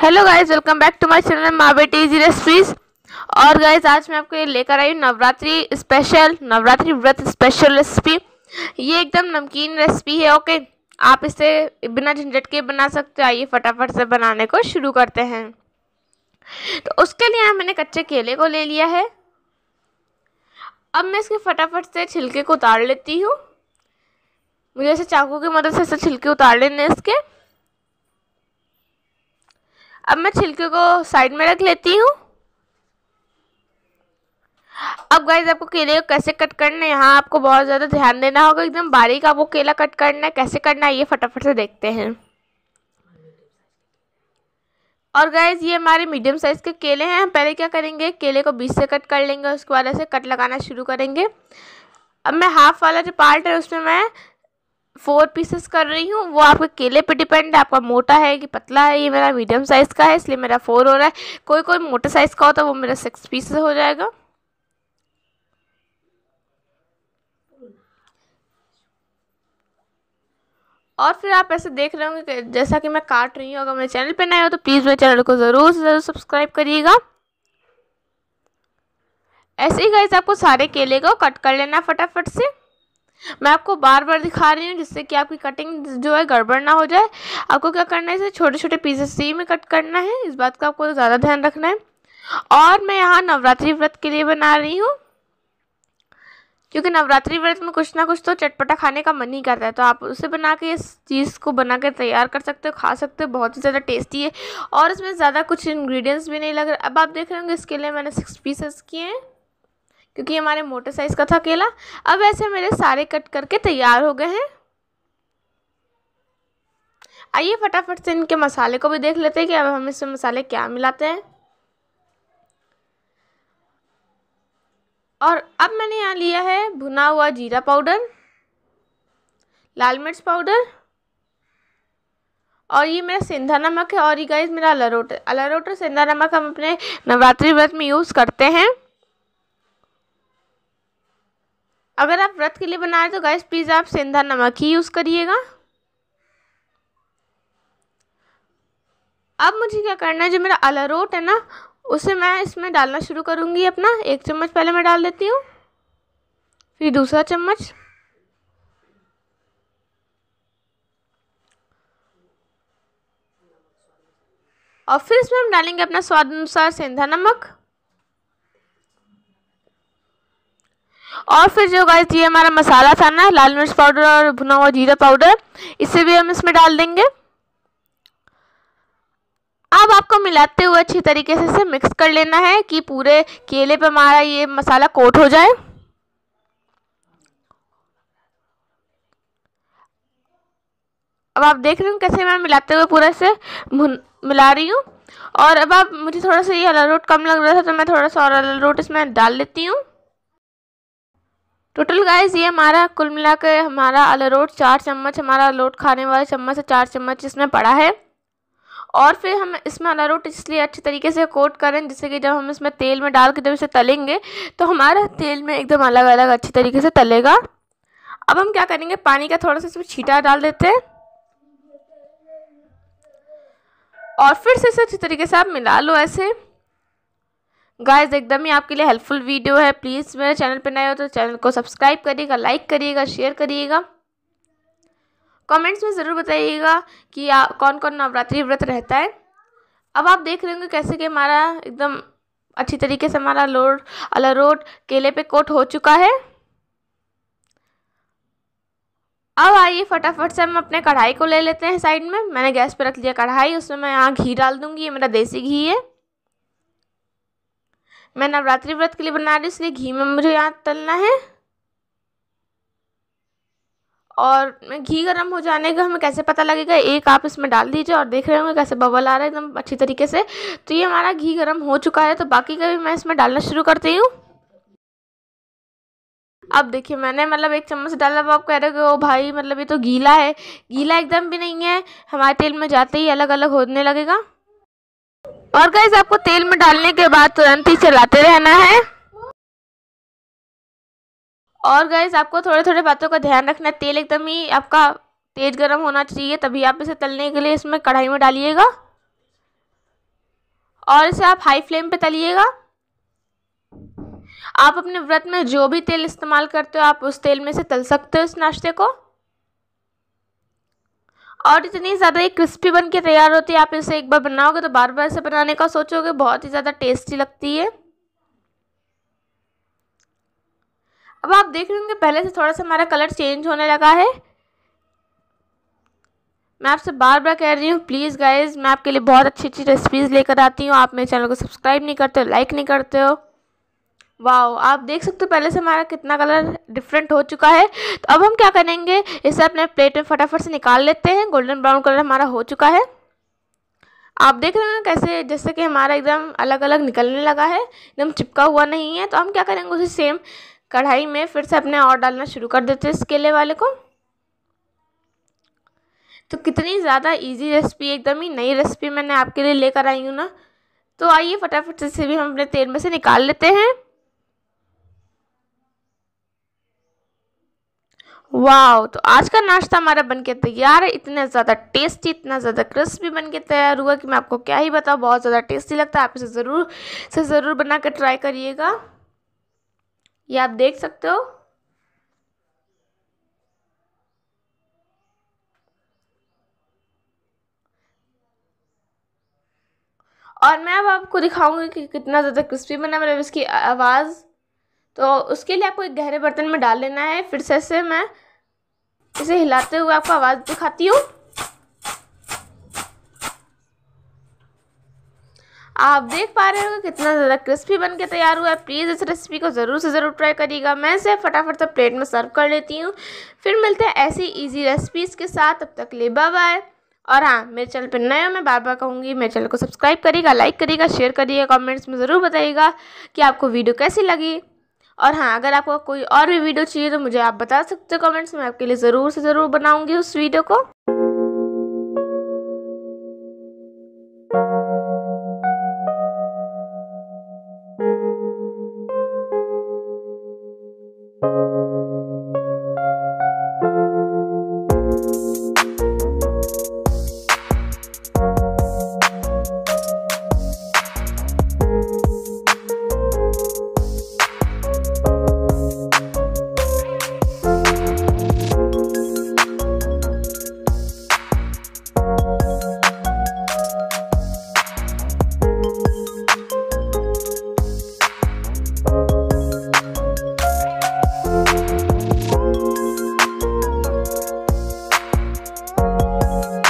hello guys welcome back to my channel बेटी जी recipes और गाइस आज मैं आपको ये लेकर आई हूँ नवरात्रि स्पेशल नवरात्रि व्रत स्पेशल रेसिपी ये एकदम नमकीन रेसिपी है ओके आप इसे बिना झंझट के बना सकते हो आइए फटाफट से बनाने को शुरू करते हैं तो उसके लिए मैंने कच्चे केले को ले लिया है अब मैं इसके फटाफट से छिलके को उतार लेती हूँ मुझे ऐसे चाकू की मदद से ऐसे छिलके उतार लेने इसके अब मैं छिलके को साइड में रख लेती हूँ अब गाइज आपको केले को कैसे कट करना है यहाँ आपको बहुत ज़्यादा ध्यान देना होगा एकदम बारीक आपको केला कट करना है कैसे करना है ये फटाफट से देखते हैं और गाइज ये हमारे मीडियम साइज़ के केले हैं पहले क्या करेंगे केले को बीच से कट कर लेंगे उसके बाद ऐसे कट लगाना शुरू करेंगे अब मैं हाफ़ वाला जो पार्ट है उसमें मैं फोर पीसेस कर रही हूँ वो आपके केले पे डिपेंड है आपका मोटा है कि पतला है ये मेरा मीडियम साइज़ का है इसलिए मेरा फोर हो रहा है कोई कोई मोटे साइज़ का होता तो है वो मेरा सिक्स पीसेस हो जाएगा और फिर आप ऐसे देख रहे होंगे जैसा कि मैं काट रही हूँ अगर मेरे चैनल पर नए हो तो प्लीज़ मेरे चैनल को ज़रूर से ज़रूर सब्सक्राइब करिएगा ऐसे ही गाइज आपको सारे केले को कट कर लेना फटाफट से मैं आपको बार बार दिखा रही हूँ जिससे कि आपकी कटिंग जो है गड़बड़ ना हो जाए आपको क्या करना है इसे छोटे छोटे पीसेस से ही में कट करना है इस बात का आपको ज़्यादा ध्यान रखना है और मैं यहाँ नवरात्रि व्रत के लिए बना रही हूँ क्योंकि नवरात्रि व्रत में कुछ ना कुछ तो चटपटा खाने का मन ही करता है तो आप उसे बना के इस चीज़ को बना कर तैयार कर सकते हो खा सकते हो बहुत ही ज़्यादा टेस्टी है और इसमें ज़्यादा कुछ इंग्रेडिएंट्स भी नहीं लग रहा अब आप देख रहे होंगे इसके लिए मैंने सिक्स पीसेस किए हैं क्योंकि हमारे मोटे साइज़ का था केला अब ऐसे मेरे सारे कट करके तैयार हो गए हैं आइए फटाफट से इनके मसाले को भी देख लेते हैं कि अब हम इसमें मसाले क्या मिलाते हैं और अब मैंने यहाँ लिया है भुना हुआ जीरा पाउडर लाल मिर्च पाउडर और ये मेरा सेंधा नमक है और ये गाइस मेरा अलारोटर अलारोटर सेंधा नमक हम अपने नवरात्रि व्रत में यूज़ करते हैं अगर आप व्रत के लिए बना रहे तो गैस प्लीज़ आप सेंधा नमक ही यूज़ करिएगा अब मुझे क्या करना है जो मेरा अलारोट है ना उसे मैं इसमें डालना शुरू करूँगी अपना एक चम्मच पहले मैं डाल देती हूँ फिर दूसरा चम्मच और फिर इसमें हम डालेंगे अपना स्वाद अनुसार सेंधा नमक और फिर जो गाइस ये हमारा मसाला था ना लाल मिर्च पाउडर और भुना हुआ जीरा पाउडर इसे भी हम इसमें डाल देंगे अब आपको मिलाते हुए अच्छी तरीके से इसे मिक्स कर लेना है कि पूरे केले पे हमारा ये मसाला कोट हो जाए अब आप देख रहे हो कैसे मैं मिलाते हुए पूरा इसे मिला रही हूँ और अब आप मुझे थोड़ा सा ये अलारोट कम लग रहा था तो मैं थोड़ा सा और अलारोट इसमें डाल लेती हूँ टोटल गाइस ये हमारा कुल मिला के हमारा अलरोट चार चम्मच हमारा अलरोट खाने वाला चम्मच चार चम्मच इसमें पड़ा है और फिर हम इसमें अलरोट इसलिए अच्छे तरीके से कोट करें जिससे कि जब हम इसमें तेल में डाल के जब इसे तलेंगे तो हमारा तेल में एकदम अलग अलग अच्छे तरीके से तलेगा अब हम क्या करेंगे पानी का थोड़ा सा इसमें छीटा डाल देते हैं और फिर से इसे अच्छे तरीके से आप मिला लो ऐसे गाइस एकदम ही आपके लिए हेल्पफुल वीडियो है प्लीज़ मेरे चैनल पर नए हो तो चैनल को सब्सक्राइब करिएगा लाइक करिएगा शेयर करिएगा कमेंट्स में ज़रूर बताइएगा कि आ, कौन कौन नवरात्रि व्रत रहता है अब आप देख रहे होंगे कैसे कि हमारा एकदम अच्छी तरीके से हमारा लोड अलरोट केले पे कोट हो चुका है अब आइए फटाफट से हम अपने कढ़ाई को ले लेते हैं साइड में मैंने गैस पे रख लिया कढ़ाई उसमें मैं यहाँ घी डाल दूँगी ये मेरा देसी घी है मैं नवरात्रि व्रत के लिए बना रही हूँ इसलिए घी में मुझे यहाँ तलना है और घी गर्म हो जाने का हमें कैसे पता लगेगा एक आप इसमें डाल दीजिए और देख रहे होंगे कैसे बबल आ रहा है एकदम अच्छी तरीके से तो ये हमारा घी गर्म हो चुका है तो बाकी का भी मैं इसमें डालना शुरू करती हूँ अब देखिए मैंने मतलब एक चम्मच डाला अब आप कह रहे हो भाई मतलब ये तो गीला है गीला एकदम भी नहीं है हमारे तेल में जाते ही अलग अलग होने लगेगा और गैस आपको तेल में डालने के बाद तुरंत ही चलाते रहना है और गैस आपको थोड़े थोड़े बातों का ध्यान रखना है तेल एकदम ही आपका तेज गर्म होना चाहिए तभी आप इसे तलने के लिए इसमें कढ़ाई में डालिएगा और इसे आप हाई फ्लेम पे तलिएगा आप अपने व्रत में जो भी तेल इस्तेमाल करते हो आप उस तेल में से तल सकते हो इस नाश्ते को और इतनी ज़्यादा ये क्रिस्पी बन के तैयार होती है आप इसे एक बार बनाओगे तो बार बार इसे बनाने का सोचोगे बहुत ही ज़्यादा टेस्टी लगती है अब आप देख रहे होंगे पहले से थोड़ा सा हमारा कलर चेंज होने लगा है मैं आपसे बार बार कह रही हूँ प्लीज़ गाइज मैं आपके लिए बहुत अच्छी अच्छी रेसिपीज़ लेकर आती हूँ आप मेरे चैनल को सब्सक्राइब नहीं करते हो लाइक नहीं करते हो वाओ आप देख सकते हो पहले से हमारा कितना कलर डिफरेंट हो चुका है तो अब हम क्या करेंगे इसे अपने प्लेट में फटाफट से निकाल लेते हैं गोल्डन ब्राउन कलर हमारा हो चुका है आप देख रहे हैं कैसे जैसे कि हमारा एकदम अलग अलग निकलने लगा है एकदम चिपका हुआ नहीं है तो हम क्या करेंगे उसे सेम कढ़ाई में फिर से अपने और डालना शुरू कर देते हैं इस केले वाले को तो कितनी ज़्यादा इजी रेसिपी एकदम ही नई रेसिपी मैंने आपके लिए लेकर आई हूँ ना तो आइए फटाफट से भी हम अपने तेल में से निकाल लेते हैं वाह तो आज का नाश्ता हमारा बनके तैयार है इतना ज़्यादा टेस्टी इतना ज़्यादा क्रिस्पी बनके तैयार हुआ कि मैं आपको क्या ही बताऊँ बहुत ज़्यादा टेस्टी लगता है आप इसे ज़रूर से ज़रूर बना कर ट्राई करिएगा ये आप देख सकते हो और मैं अब आपको दिखाऊंगी कि कितना ज़्यादा क्रिस्पी बना मतलब इसकी आवाज़ तो उसके लिए आपको एक गहरे बर्तन में डाल लेना है फिर से से मैं इसे हिलाते हुए आपको आवाज़ दिखाती हूँ आप देख पा रहे हो कितना ज़्यादा क्रिस्पी बन के तैयार हुआ है प्लीज़ इस रेसिपी को ज़रूर से ज़रूर ट्राई करिएगा मैं इसे फटाफट से प्लेट में सर्व कर लेती हूँ फिर मिलते हैं ऐसी इजी रेसिपीज़ के साथ तब तक ले बाय बाय और हाँ मेरे चैनल पर नए हो मैं बार बार कहूँगी मेरे चैनल को सब्सक्राइब करिएगा लाइक करिएगा शेयर करिएगा कॉमेंट्स में ज़रूर बताइएगा कि आपको वीडियो कैसी लगी और हाँ अगर आपको कोई और भी वीडियो चाहिए तो मुझे आप बता सकते हो कमेंट्स में आपके लिए ज़रूर से ज़रूर बनाऊँगी उस वीडियो को